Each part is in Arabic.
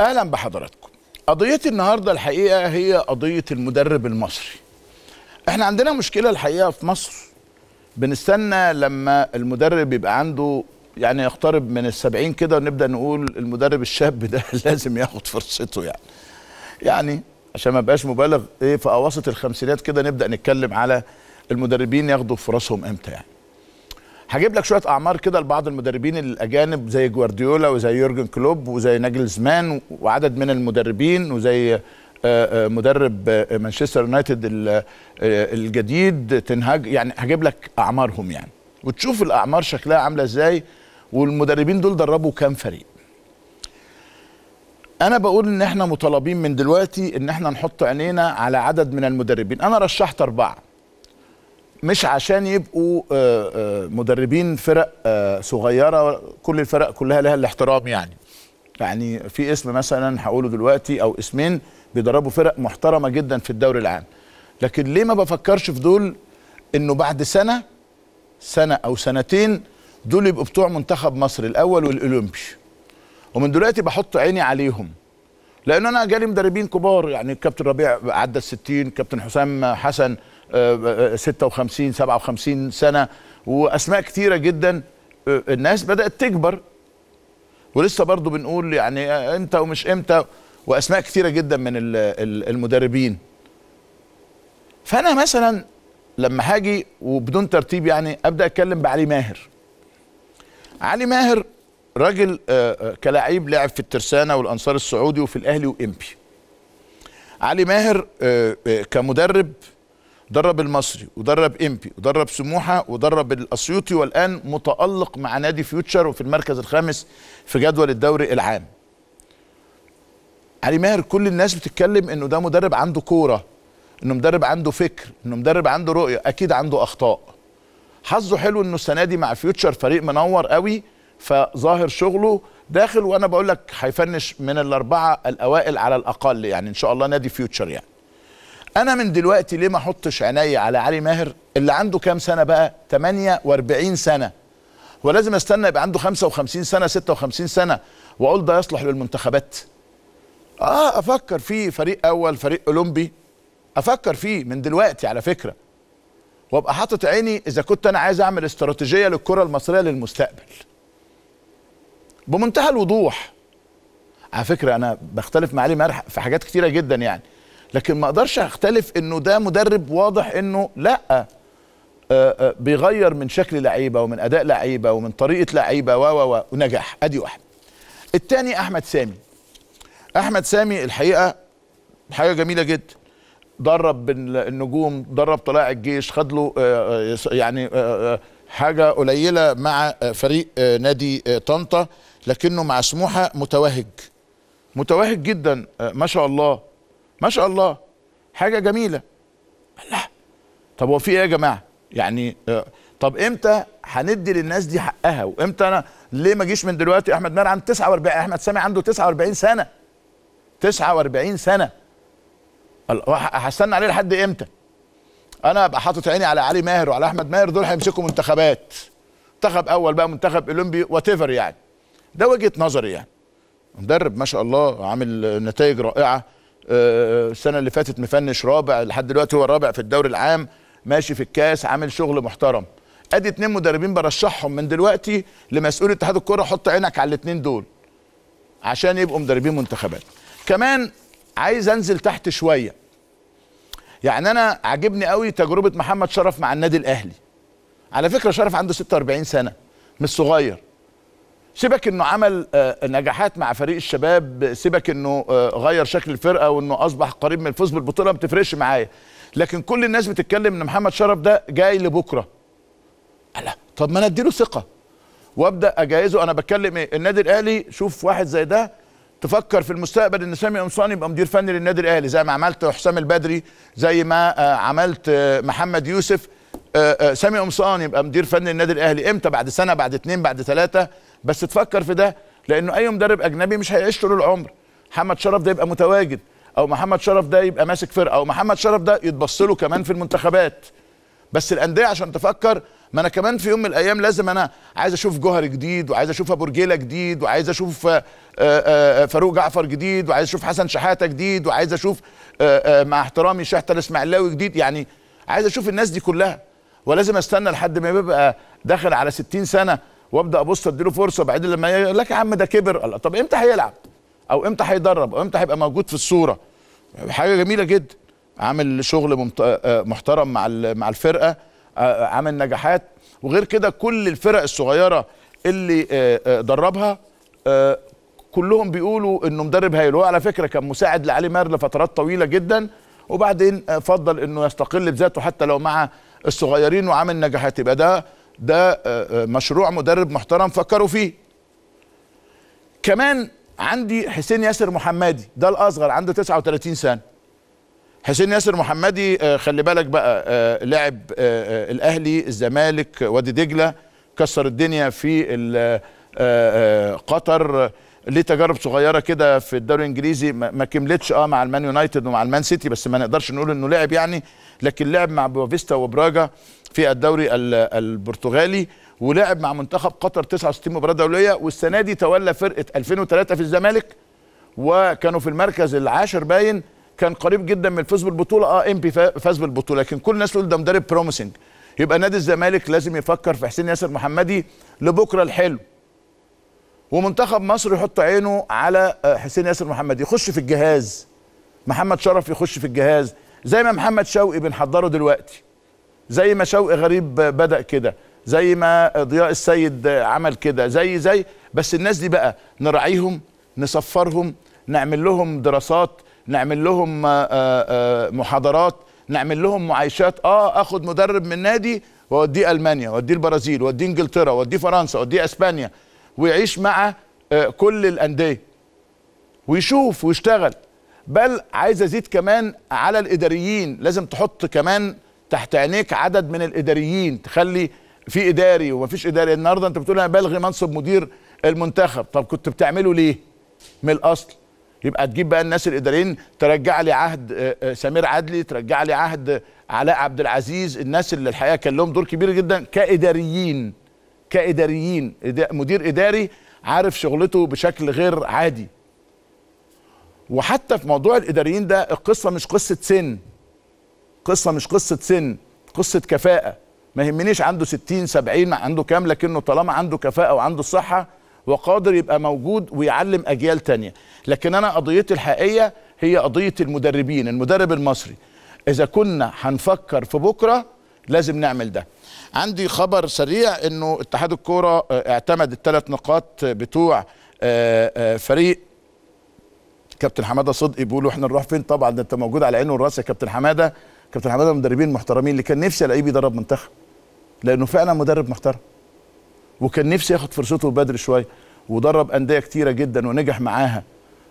اهلا بحضراتكم قضيتي النهارده الحقيقه هي قضيه المدرب المصري احنا عندنا مشكله الحقيقه في مصر بنستنى لما المدرب يبقى عنده يعني يقترب من السبعين كده ونبدا نقول المدرب الشاب ده لازم ياخد فرصته يعني يعني عشان ما بقاش مبالغ ايه في اواسط الخمسينات كده نبدا نتكلم على المدربين ياخدوا فرصهم امتى يعني هجيب لك شويه اعمار كده لبعض المدربين الاجانب زي جوارديولا وزي يورجن كلوب وزي ناجلزمان وعدد من المدربين وزي آه، آه، مدرب آه، مانشستر يونايتد الجديد تنهاج يعني هجيب لك اعمارهم يعني وتشوف الاعمار شكلها عامله ازاي والمدربين دول دربوا كام فريق انا بقول ان احنا مطالبين من دلوقتي ان احنا نحط عينينا على عدد من المدربين انا رشحت اربعه مش عشان يبقوا آه، آه، مدربين فرق آه، صغيره كل الفرق كلها لها الاحترام يعني يعني في اسم مثلا هقوله دلوقتي او اسمين بيدربوا فرق محترمه جدا في الدوري العام لكن ليه ما بفكرش في دول انه بعد سنه سنه او سنتين دول يبقوا بتوع منتخب مصر الاول والاولمبي ومن دلوقتي بحط عيني عليهم لان انا جالي مدربين كبار يعني الكابتن ربيع عدى ال 60 كابتن حسام حسن 56 57 سنه واسماء كتيره جدا أه، الناس بدات تكبر ولسه برضو بنقول يعني امتى ومش امتى واسماء كتيره جدا من المدربين فانا مثلا لما هاجي وبدون ترتيب يعني ابدا اتكلم بعلي ماهر علي ماهر راجل أه، أه، كلاعب لعب في الترسانه والانصار السعودي وفي الاهلي وامبي علي ماهر كمدرب درب المصري ودرب امبي ودرب سموحه ودرب الاسيوطي والان متالق مع نادي فيوتشر وفي المركز الخامس في جدول الدوري العام علي ماهر كل الناس بتتكلم انه ده مدرب عنده كوره انه مدرب عنده فكر انه مدرب عنده رؤيه اكيد عنده اخطاء حظه حلو انه السنه دي مع فيوتشر فريق منور قوي فظاهر شغله داخل وانا بقول لك هيفنش من الاربعه الاوائل على الاقل يعني ان شاء الله نادي فيوتشر يعني انا من دلوقتي ليه ما احطش عيني على علي ماهر اللي عنده كام سنه بقى 48 سنه هو لازم استنى يبقى عنده 55 سنه 56 سنه واقول ده يصلح للمنتخبات اه افكر فيه فريق اول فريق اولمبي افكر فيه من دلوقتي على فكره وابقى حاطط عيني اذا كنت انا عايز اعمل استراتيجيه للكره المصريه للمستقبل بمنتهى الوضوح على فكره انا بختلف مع علي مرح في حاجات كتيره جدا يعني لكن ما اقدرش اختلف انه ده مدرب واضح انه لا آه، آه، بيغير من شكل لعيبه ومن اداء لعيبه ومن طريقه لعيبه و و ونجح ادي واحد الثاني احمد سامي احمد سامي الحقيقه حاجه جميله جدا درب النجوم درب طلائع الجيش خد له آه، يعني حاجه قليله مع فريق نادي طنطا لكنه مع سموحه متوهج متوهج جدا ما شاء الله ما شاء الله حاجه جميله الله طب هو في ايه يا جماعه يعني آه، طب امتى هندي للناس دي حقها وامتى انا ليه ما اجيش من دلوقتي احمد ماهر عنده 49 احمد سامي عنده 49 سنه 49 سنه هستنى عليه لحد امتى انا ابقى حاطط عيني على علي ماهر وعلى احمد ماهر دول هيمسكوا منتخبات منتخب اول بقى منتخب اولمبي وات يعني ده وجهه نظري يعني مدرب ما شاء الله عامل نتائج رائعه السنه اللي فاتت مفنش رابع لحد دلوقتي هو الرابع في الدوري العام ماشي في الكاس عامل شغل محترم ادي اتنين مدربين برشحهم من دلوقتي لمسؤول اتحاد الكره حط عينك على الاتنين دول عشان يبقوا مدربين منتخبات كمان عايز انزل تحت شويه يعني انا عاجبني قوي تجربه محمد شرف مع النادي الاهلي على فكره شرف عنده 46 سنه مش صغير سيبك انه عمل آه، نجاحات مع فريق الشباب سيبك انه آه، غير شكل الفرقه وانه اصبح قريب من الفوز بالبطوله ما بتفرقش معايا لكن كل الناس بتتكلم ان محمد شرف ده جاي لبكره لا طب ما انا اديله ثقه وابدا اجهزه انا بتكلم ايه النادي الاهلي شوف واحد زي ده تفكر في المستقبل ان سامي قمصان يبقى مدير فني للنادي الاهلي زي ما عملت حسام البدري زي ما آه، عملت محمد يوسف آه، آه، سامي قمصان يبقى مدير فني النادي الاهلي امتى بعد سنه بعد اثنين بعد ثلاثه بس تفكر في ده لانه اي مدرب اجنبي مش هيعيش طول العمر محمد شرف ده يبقى متواجد او محمد شرف ده يبقى ماسك فرقه او محمد شرف ده يتبص له كمان في المنتخبات بس الانديه عشان تفكر ما انا كمان في يوم من الايام لازم انا عايز اشوف جوهر جديد وعايز اشوف ابو رجيله جديد وعايز اشوف آه، فاروق جعفر جديد وعايز اشوف حسن شحاته جديد وعايز اشوف مع احترامي شحته الاسماعيلاوي جديد يعني عايز اشوف الناس دي كلها ولازم استنى لحد ما يبقى داخل على 60 سنه وابدا ابص اديله فرصه بعدين لما يقول لك يا عم ده كبر الله طب امتى هيلعب او امتى هيدرب او امتى هيبقى موجود في الصوره حاجه جميله جدا عامل شغل ممت... آه، محترم مع مع الفرقه آه، آه، عامل نجاحات وغير كده كل الفرق الصغيره اللي دربها كلهم بيقولوا انه مدرب هايل هو على فكره كان مساعد لعلي مير لفترات طويله جدا وبعدين آه، فضل انه يستقل بذاته حتى لو مع الصغيرين وعامل نجاحات يبقى ده ده آه، آه، مشروع مدرب محترم فكروا فيه كمان عندي حسين ياسر محمدي ده الاصغر عنده 39 سنه حسين ياسر محمدي خلي بالك بقى لعب الاهلي الزمالك وادي دجله كسر الدنيا في قطر ليه تجارب صغيره كده في الدوري الانجليزي ما كملتش اه مع المان يونايتد ومع المان سيتي بس ما نقدرش نقول انه لعب يعني لكن لعب مع بوافيستا وبراجا في الدوري البرتغالي ولعب مع منتخب قطر 69 مباراه دوليه والسنه دي تولى فرقه 2003 في الزمالك وكانوا في المركز العاشر باين كان قريب جدا من الفوز بالبطوله اه امبي فاز بالبطوله لكن كل الناس تقول ده مدرب بروميسنج يبقى نادي الزمالك لازم يفكر في حسين ياسر محمدي لبكره الحلو ومنتخب مصر يحط عينه على آه، حسين ياسر محمد يخش في الجهاز محمد شرف يخش في الجهاز زي ما محمد شوقي بنحضره دلوقتي زي ما شوقي غريب بدا كده زي ما ضياء السيد عمل كده زي زي بس الناس دي بقى نراعيهم نصفرهم نعمل لهم دراسات نعمل لهم آه، آه، محاضرات نعمل لهم معايشات اه اخد مدرب من نادي واوديه المانيا واوديه البرازيل واوديه انجلترا واوديه فرنسا واوديه اسبانيا ويعيش مع آه، كل الانديه ويشوف ويشتغل بل عايز ازيد كمان على الاداريين لازم تحط كمان تحت عينيك عدد من الاداريين تخلي في اداري ومفيش اداري النهارده انت بتقول انا بلغي منصب مدير المنتخب طب كنت بتعمله ليه من الاصل يبقى تجيب بقى الناس الاداريين ترجع لي عهد آه، آه، سمير عدلي ترجع لي عهد علاء عبد العزيز الناس اللي الحقيقه كان لهم دور كبير جدا كاداريين كاداريين مدير اداري عارف شغلته بشكل غير عادي وحتى في موضوع الاداريين ده القصه مش قصه سن قصه مش قصه سن قصه كفاءه ما يهمنيش عنده 60 70 عنده كام لكنه طالما عنده كفاءه وعنده الصحه وقادر يبقى موجود ويعلم اجيال تانية لكن انا قضيتي الحقيقيه هي قضيه المدربين المدرب المصري اذا كنا هنفكر في بكره لازم نعمل ده عندي خبر سريع انه اتحاد الكوره آه، اعتمد الثلاث نقاط بتوع آه، آه، فريق كابتن حماده صدقي بيقولوا احنا نروح فين طبعا ده انت موجود على عينه والراس يا كابتن حماده كابتن حماده مدربين محترمين اللي كان نفسي الاقيه بيدرب منتخب لانه فعلا مدرب محترم وكان نفسي ياخد فرصته بدري شويه ودرب انديه كتيره جدا ونجح معاها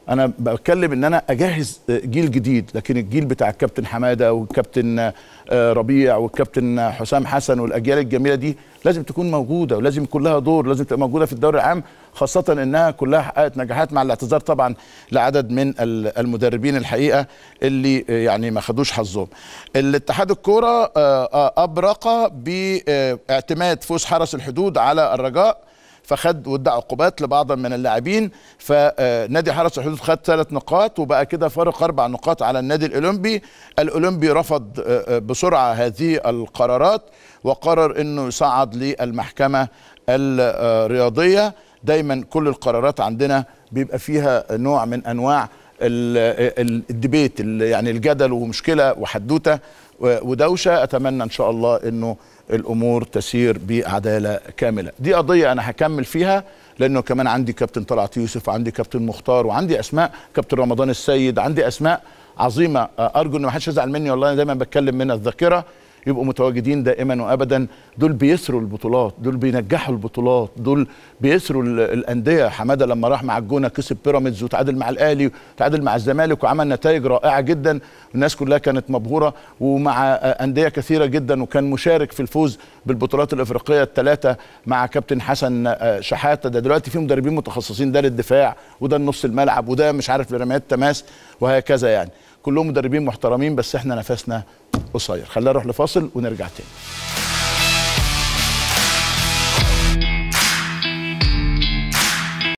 انا بتكلم ان انا اجهز جيل جديد لكن الجيل بتاع الكابتن حماده والكابتن آه، ربيع والكابتن حسام حسن والاجيال الجميله دي لازم تكون موجوده ولازم كلها دور لازم تبقى موجوده في الدوري العام خاصه انها كلها حققت نجاحات مع الاعتذار طبعا لعدد من المدربين الحقيقه اللي آه، يعني ما خدوش حظهم الاتحاد الكوره آه، ابرق باعتماد فوز حرس الحدود على الرجاء فخد وادى عقوبات لبعض من اللاعبين فنادي حرس الحدود خد ثلاث نقاط وبقى كده فارق اربع نقاط على النادي الاولمبي الاولمبي رفض آه، آه، بسرعه هذه القرارات وقرر انه يصعد للمحكمه الرياضيه دايما كل القرارات عندنا بيبقى فيها نوع من انواع آه، الديبيت يعني الجدل ومشكله وحدوته ودوشه اتمنى ان شاء الله انه الامور تسير بعداله كامله دي قضيه انا هكمل فيها لانه كمان عندي كابتن طلعت يوسف عندي كابتن مختار وعندي اسماء كابتن رمضان السيد عندي اسماء عظيمه ارجو ان ما حدش يزعل مني والله انا دايما بتكلم من الذاكره يبقوا متواجدين دائما وابدا دول بيسروا البطولات دول بينجحوا البطولات دول بيسروا الانديه حماده لما راح مع الجونه كسب بيراميدز وتعادل مع الاهلي وتعادل مع الزمالك وعمل نتائج رائعه جدا الناس كلها كانت مبهوره ومع انديه كثيره جدا وكان مشارك في الفوز بالبطولات الافريقيه الثلاثه مع كابتن حسن آه، شحاته ده دلوقتي في مدربين متخصصين ده للدفاع وده النص الملعب وده مش عارف لرميات التماس وهكذا يعني كلهم مدربين محترمين بس احنا نفسنا قصير خلينا نروح لفاصل ونرجع تاني